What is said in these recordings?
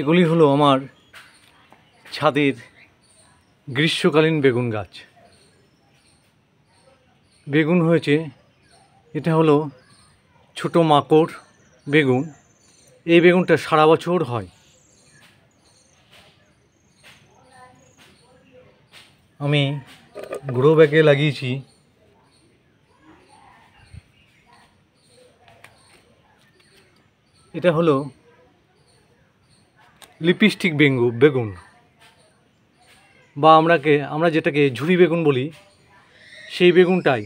এগুলি হলো আমার ছাদের গ্রীষ্মকালীন বেগুন গাছ বেগুন হয়েছে এটা হলো ছোট মাকড় বেগুন এই বেগুনটা সারা বছর হয় আমি গ্রো ব্যাগে লাগিয়েছি এটা হলো লিপস্টিক বেঙ্গু বেগুন বা আমরাকে আমরা যেটাকে ঝুড়ি বেগুন বলি সেই বেগুনটাই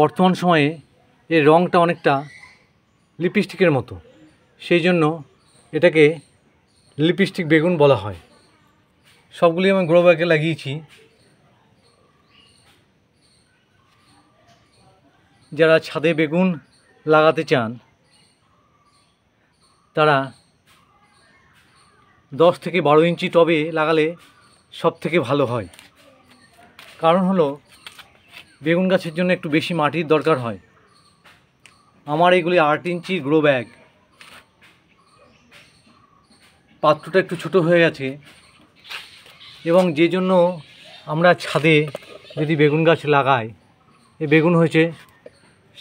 বর্তমান সময়ে এর রঙটা অনেকটা লিপস্টিকের মতো সেই জন্য এটাকে লিপস্টিক বেগুন বলা হয় সবগুলি আমি গ্রো ব্যাগে লাগিয়েছি যারা ছাদে বেগুন লাগাতে চান তারা দশ থেকে বারো ইঞ্চি টবে লাগালে সব থেকে ভালো হয় কারণ হলো বেগুন গাছের জন্য একটু বেশি মাটির দরকার হয় আমার এগুলি আট ইঞ্চি গ্রো ব্যাগ পাত্রটা একটু ছোট হয়ে গেছে এবং যে জন্য আমরা ছাদে যদি বেগুন গাছ লাগাই এ বেগুন হয়েছে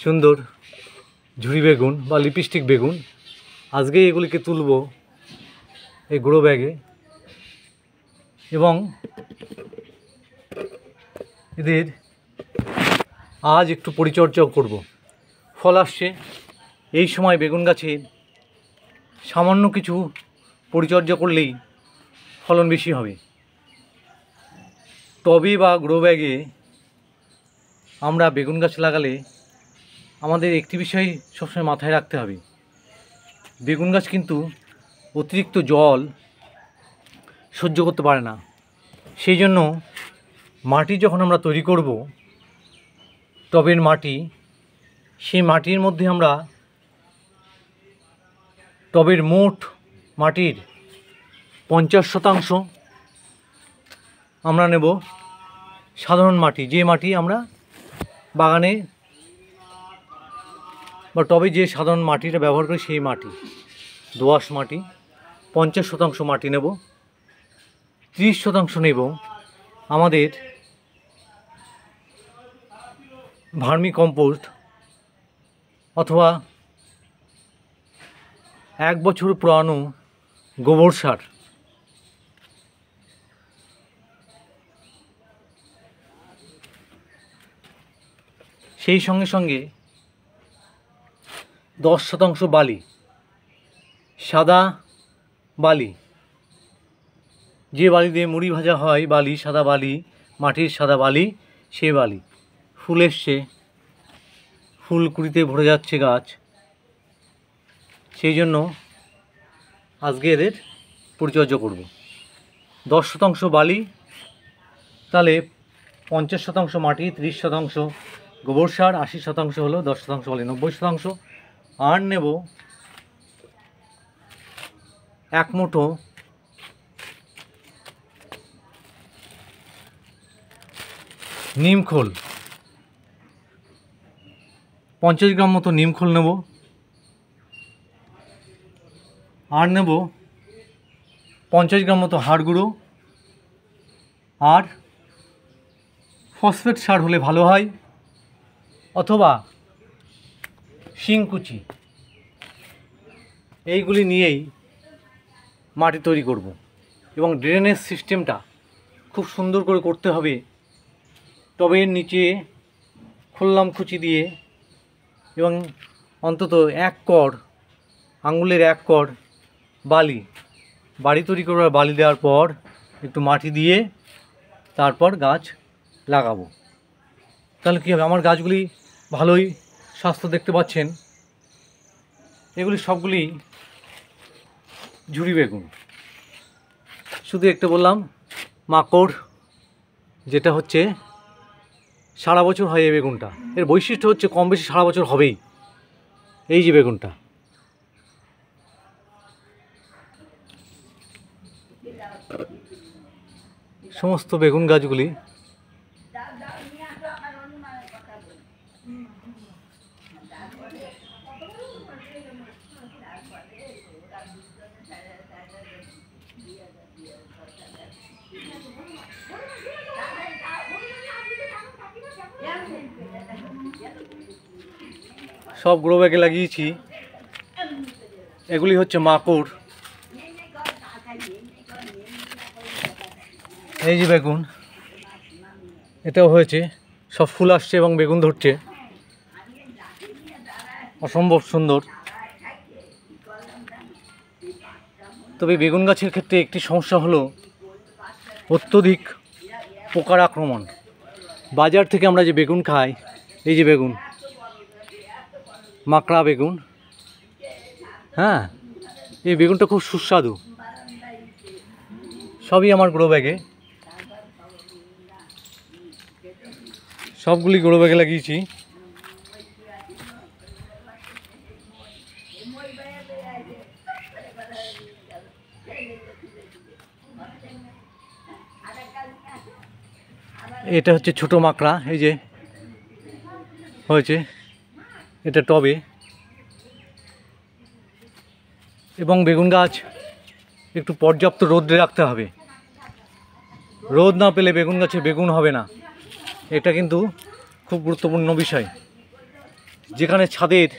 সুন্দর ঝুড়ি বেগুন বা লিপস্টিক বেগুন আজকে এগুলিকে তুলব এই গুঁড়ো ব্যাগে এবং এদের আজ একটু পরিচর্যাও করব। ফল আসছে এই সময় বেগুন গাছে সামান্য কিছু পরিচর্যা করলেই ফলন বেশি হবে টবে বা গ্রো ব্যাগে আমরা বেগুন গাছ লাগালে আমাদের একটি বিষয় সবসময় মাথায় রাখতে হবে বেগুন গাছ কিন্তু অতিরিক্ত জল সহ্য করতে পারে না সেই জন্য মাটি যখন আমরা তৈরি করব টবের মাটি সেই মাটির মধ্যে আমরা টবের মোট মাটির পঞ্চাশ শতাংশ আমরা নেব সাধারণ মাটি যে মাটি আমরা বাগানে বা টবে যে সাধারণ মাটিটা ব্যবহার করি সেই মাটি দোয়াশ মাটি পঞ্চাশ শতাংশ মাটি নেব ত্রিশ শতাংশ নেব আমাদের ভার্মি কম্পোস্ট অথবা এক বছর পুরানো গোবর সার সেই সঙ্গে সঙ্গে দশ শতাংশ বালি সাদা বালি যে বালি দিয়ে মুড়ি ভাজা হয় বালি সাদা বালি মাটির সাদা বালি সে বালি ফুল এসছে ফুল কুড়িতে ভরে যাচ্ছে গাছ সেই জন্য আজকে এদের পরিচর্যা করব দশ শতাংশ বালি তাহলে পঞ্চাশ শতাংশ মাটি ত্রিশ শতাংশ গোবর সার আশি শতাংশ হলো দশ শতাংশ বালি নব্বই শতাংশ আর নেব এক মুঠো নিমখোল পঞ্চাশ গ্রাম মতো নিমখোল নেব আর নেব পঞ্চাশ গ্রাম মতো হাড় গুঁড়ো আর ফসফেট সার হলে ভালো হয় অথবা শিংকুচি এইগুলি নিয়েই মাটি তৈরি করব। এবং ড্রেনেজ সিস্টেমটা খুব সুন্দর করে করতে হবে টবে নিচে খুললাম খুচি দিয়ে এবং অন্তত এক কর আঙুলের এক কর বালি বাড়ি তৈরি করার বালি দেওয়ার পর একটু মাটি দিয়ে তারপর গাছ লাগাবো তাহলে কী হবে আমার গাছগুলি ভালোই স্বাস্থ্য দেখতে পাচ্ছেন এগুলি সবগুলি ঝুড়ি বেগুন শুধু একটা বললাম মাকড় যেটা হচ্ছে সারা বছর হয় এই বেগুনটা এর বৈশিষ্ট্য হচ্ছে কম বেশি সারা বছর হবেই এই যে বেগুনটা সমস্ত বেগুন গাছগুলি সব গ্রো ব্যাগে লাগিয়েছি এগুলি হচ্ছে মাকড় এই যে বেগুন এটাও হয়েছে সব ফুল আসছে এবং বেগুন ধরছে অসম্ভব সুন্দর তবে বেগুন গাছের ক্ষেত্রে একটি সমস্যা হলো অত্যধিক পোকার আক্রমণ বাজার থেকে আমরা যে বেগুন খাই এই যে বেগুন মাকড়া বেগুন হ্যাঁ এই বেগুনটা খুব সুস্বাদু সবই আমার গ্রো ব্যাগে সবগুলি গ্রো ব্যাগে লাগিয়েছি এটা হচ্ছে ছোট মাকড়া এই যে হয়েছে এটা টবে এবং বেগুন গাছ একটু পর্যাপ্ত রোদে রাখতে হবে রোদ না পেলে বেগুন গাছে বেগুন হবে না এটা কিন্তু খুব গুরুত্বপূর্ণ বিষয় যেখানে ছাদের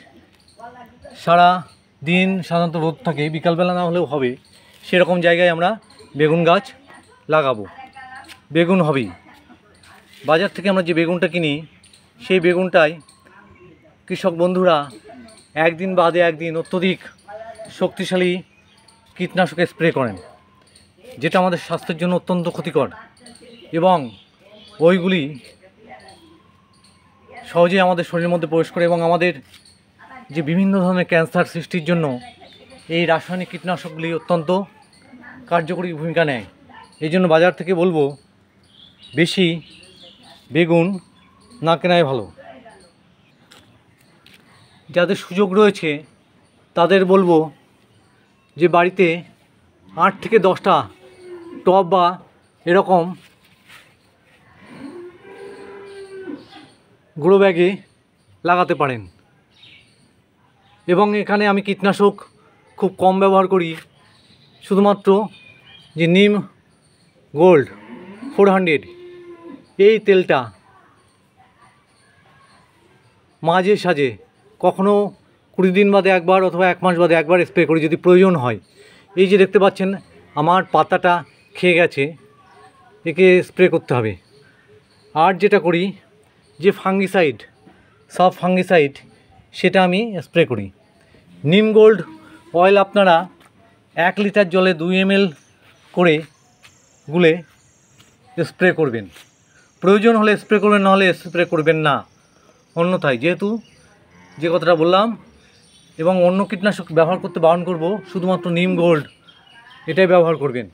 সারা দিন সাধারণত রোদ থাকে বিকালবেলা না হলেও হবে সেরকম জায়গায় আমরা বেগুন গাছ লাগাবো বেগুন হবেই বাজার থেকে আমরা যে বেগুনটা কিনি সেই বেগুনটাই কৃষক বন্ধুরা একদিন বাদে একদিন অত্যধিক শক্তিশালী কীটনাশকে স্প্রে করেন যেটা আমাদের স্বাস্থ্যের জন্য অত্যন্ত ক্ষতিকর এবং ওইগুলি সহজেই আমাদের শরীরের মধ্যে প্রবেশ করে এবং আমাদের যে বিভিন্ন ধরনের ক্যান্সার সৃষ্টির জন্য এই রাসায়নিক কীটনাশকগুলি অত্যন্ত কার্যকরী ভূমিকা নেয় এই জন্য বাজার থেকে বলবো বেশি বেগুন না কেনাই ভালো যাদের সুযোগ রয়েছে তাদের বলবো যে বাড়িতে আট থেকে দশটা টব বা এরকম গুঁড়ো ব্যাগে লাগাতে পারেন এবং এখানে আমি কীটনাশক খুব কম ব্যবহার করি শুধুমাত্র যে নিম গোল্ড ফোর হান্ড্রেড এই তেলটা মাঝে সাজে কখনও কুড়ি দিন বাদে একবার অথবা এক মাস বাদে একবার স্প্রে করি যদি প্রয়োজন হয় এই যে দেখতে পাচ্ছেন আমার পাতাটা খেয়ে গেছে একে স্প্রে করতে হবে আর যেটা করি যে ফাঙ্গিসাইড সব ফাঙ্গিসাইড সেটা আমি স্প্রে করি নিম গোল্ড অয়েল আপনারা এক লিটার জলে দুই এম করে গুলে স্প্রে করবেন প্রয়োজন হলে স্প্রে করবেন নাহলে স্প্রে করবেন না অন্যথায় যেহেতু যে কথাটা বললাম এবং অন্য কীটনাশক ব্যবহার করতে বারণ করব শুধুমাত্র নিম গোল্ড এটাই ব্যবহার করবেন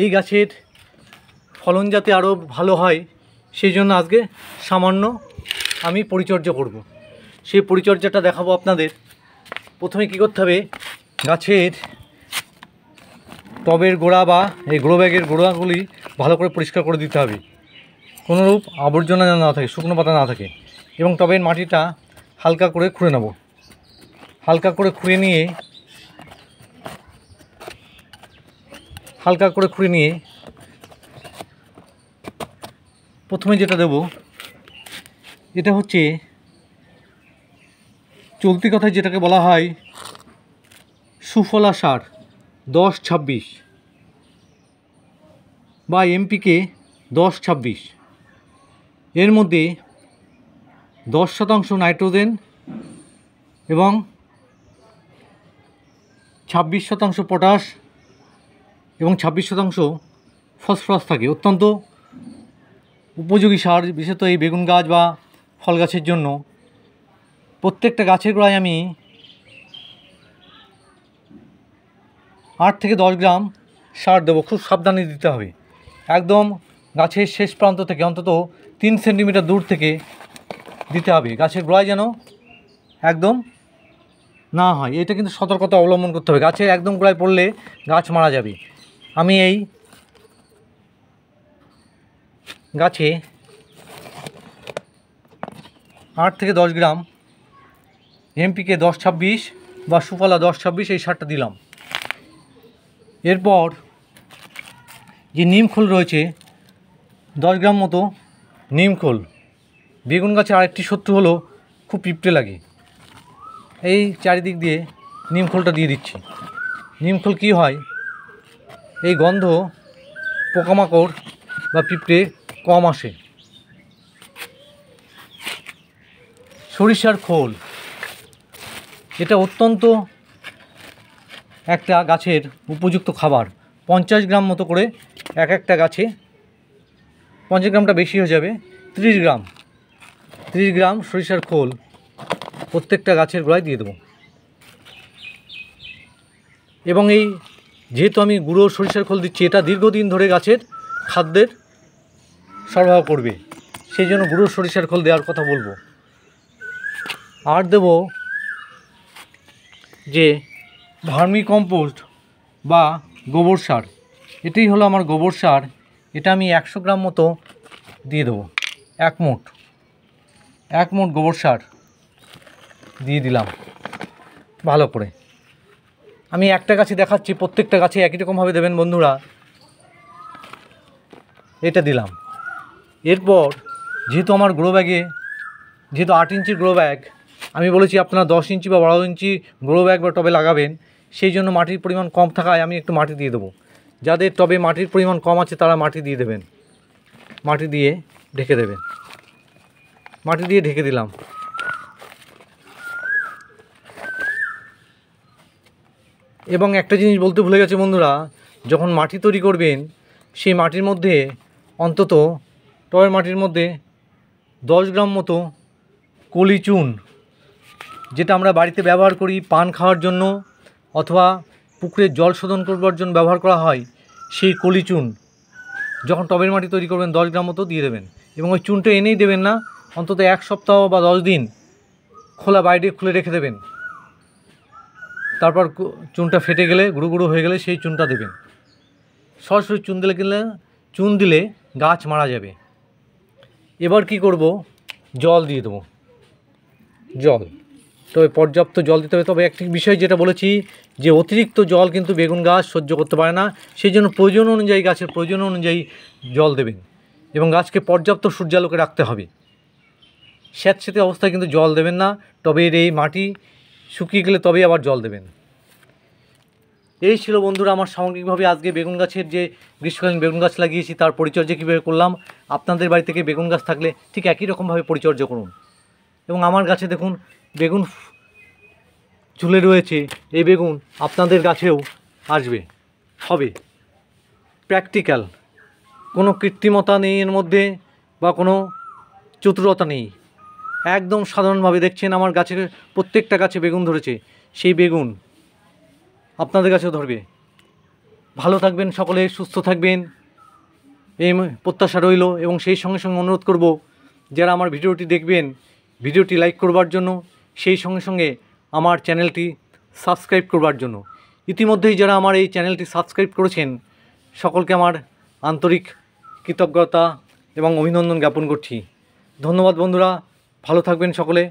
এই গাছের ফলন যাতে আরও ভালো হয় সেই জন্য আজকে সামান্য আমি পরিচর্যা করব। সেই পরিচর্যাটা দেখাবো আপনাদের প্রথমে কি করতে হবে গাছের টবের গোড়া বা এই গোড়ো ব্যাগের গোড়াগুলি ভালো করে পরিষ্কার করে দিতে হবে কোনোরূপ আবর্জনা যেন না থাকে শুকনো পাতা না থাকে এবং তবে মাটিটা হালকা করে খুঁড়ে নেব হালকা করে খুঁড়ে নিয়ে হালকা করে খুঁড়ে নিয়ে প্রথমে যেটা দেব এটা হচ্ছে চলতি কথায় যেটাকে বলা হয় সুফলা সার দশ ছাব্বিশ বা এমপিকে দশ ছাব্বিশ এর মধ্যে দশ শতাংশ নাইট্রোজেন এবং ছাব্বিশ শতাংশ পটাশ এবং ছাব্বিশ শতাংশ ফসফরাস থাকে অত্যন্ত উপযোগী সার বিশেষত এই বেগুন গাছ বা ফল গাছের জন্য প্রত্যেকটা গাছের গোড়ায় আমি আট থেকে দশ গ্রাম সার দেবো খুব সাবধানে দিতে হবে একদম গাছের শেষ প্রান্ত থেকে অন্তত তিন সেন্টিমিটার দূর থেকে দিতে হবে গাছের গোড়ায় যেন একদম না হয় এটা কিন্তু সতর্কতা অবলম্বন করতে হবে গাছের একদম গোড়ায় পড়লে গাছ মারা যাবে আমি এই গাছে আট থেকে দশ গ্রাম এমপিকে দশ ছাব্বিশ বা সুফলা দশ ছাব্বিশ এই সারটা দিলাম এরপর যে নিম খোল রয়েছে দশ গ্রাম মতো নিমখোল বেগুন গাছের আরেকটি শত্রু হলো খুব পিঁপড়ে লাগে এই চারিদিক দিয়ে নিমখোলটা দিয়ে দিচ্ছি নিমখোল কি হয় এই গন্ধ পোকামাকড় বা পিঁপড়ে কম আসে সরিষার খোল এটা অত্যন্ত একটা গাছের উপযুক্ত খাবার পঞ্চাশ গ্রাম মতো করে এক একটা গাছে পঞ্চাশ গ্রামটা বেশি হয়ে যাবে ত্রিশ গ্রাম ত্রিশ গ্রাম সরিষার খোল প্রত্যেকটা গাছের গোড়ায় দিয়ে দেবো এবং এই যেহেতু আমি গুঁড়ো সরিষার খোল দিচ্ছি এটা দীর্ঘদিন ধরে গাছের খাদ্যের সরবরাহ করবে সেই জন্য গুঁড়ো সরিষার খোল দেওয়ার কথা বলবো আর দেব যে ভার্মি কম্পোস্ট বা গোবর সার এটাই হলো আমার গোবর সার এটা আমি একশো গ্রাম মতো দিয়ে দেবো এক মুঠ এক মুঠ গোবর সার দিয়ে দিলাম ভালো করে আমি একটা গাছে দেখাচ্ছি প্রত্যেকটা গাছে একই রকমভাবে দেবেন বন্ধুরা এটা দিলাম এরপর যেহেতু আমার গ্রো ব্যাগে যেহেতু আট ইঞ্চির গ্রো ব্যাগ আমি বলেছি আপনারা দশ ইঞ্চি বা বারো ইঞ্চি গ্রো ব্যাগ বা টবে লাগাবেন সেই জন্য মাটির পরিমাণ কম থাকায় আমি একটু মাটি দিয়ে দেবো যাদের টবে মাটির পরিমাণ কম আছে তারা মাটি দিয়ে দেবেন মাটি দিয়ে ঢেকে দেবেন মাটি দিয়ে ঢেকে দিলাম এবং একটা জিনিস বলতে ভুলে গেছে বন্ধুরা যখন মাটি তৈরি করবেন সেই মাটির মধ্যে অন্তত টয়ের মাটির মধ্যে দশ গ্রাম মতো কলি চুন যেটা আমরা বাড়িতে ব্যবহার করি পান খাওয়ার জন্য অথবা পুকুরের জল শোধন করবার জন্য ব্যবহার করা হয় সেই কলি চুন যখন টবের মাটি তৈরি করবেন দশ গ্রাম মতো দিয়ে দেবেন এবং ওই চুনটা এনেই দেবেন না অন্তত এক সপ্তাহ বা দশ দিন খোলা বাইরে খুলে রেখে দেবেন তারপর চুনটা ফেটে গেলে গুঁড়ো গুঁড়ো হয়ে গেলে সেই চুনটা দেবেন সরাসরি চুন দিলে কিনলে চুন দিলে গাছ মারা যাবে এবার কি করব জল দিয়ে দেবো জল তবে পর্যাপ্ত জল দিতে হবে তবে একটি বিষয় যেটা বলেছি যে অতিরিক্ত জল কিন্তু বেগুন গাছ সহ্য করতে পারে না সেই জন্য প্রয়োজন অনুযায়ী গাছের প্রয়োজন অনুযায়ী জল দেবেন এবং গাছকে পর্যাপ্ত সূর্যালোকে রাখতে হবে স্যাঁতে অবস্থায় কিন্তু জল দেবেন না তবে এর এই মাটি শুকিয়ে গেলে তবেই আবার জল দেবেন এই ছিল বন্ধুরা আমার সামগ্রিকভাবে আজকে বেগুন গাছের যে গ্রীষ্মকালীন বেগুন গাছ লাগিয়েছি তার পরিচর্যা কীভাবে করলাম আপনাদের বাড়ি থেকে বেগুন গাছ থাকলে ঠিক একই রকমভাবে পরিচর্যা করুন এবং আমার গাছে দেখুন বেগুন ঝুলে রয়েছে এই বেগুন আপনাদের গাছেও আসবে হবে প্র্যাকটিক্যাল কোনো কৃত্রিমতা নেই এর মধ্যে বা কোনো চতুরতা নেই একদম সাধারণভাবে দেখছেন আমার গাছের প্রত্যেকটা গাছে বেগুন ধরেছে সেই বেগুন আপনাদের কাছেও ধরবে ভালো থাকবেন সকলে সুস্থ থাকবেন এই প্রত্যাশা রইল এবং সেই সঙ্গে সঙ্গে অনুরোধ করব যারা আমার ভিডিওটি দেখবেন ভিডিওটি লাইক করবার জন্য সেই সঙ্গে সঙ্গে আমার চ্যানেলটি সাবস্ক্রাইব করবার জন্য ইতিমধ্যেই যারা আমার এই চ্যানেলটি সাবস্ক্রাইব করেছেন সকলকে আমার আন্তরিক কৃতজ্ঞতা এবং অভিনন্দন জ্ঞাপন করছি ধন্যবাদ বন্ধুরা ভালো থাকবেন সকলে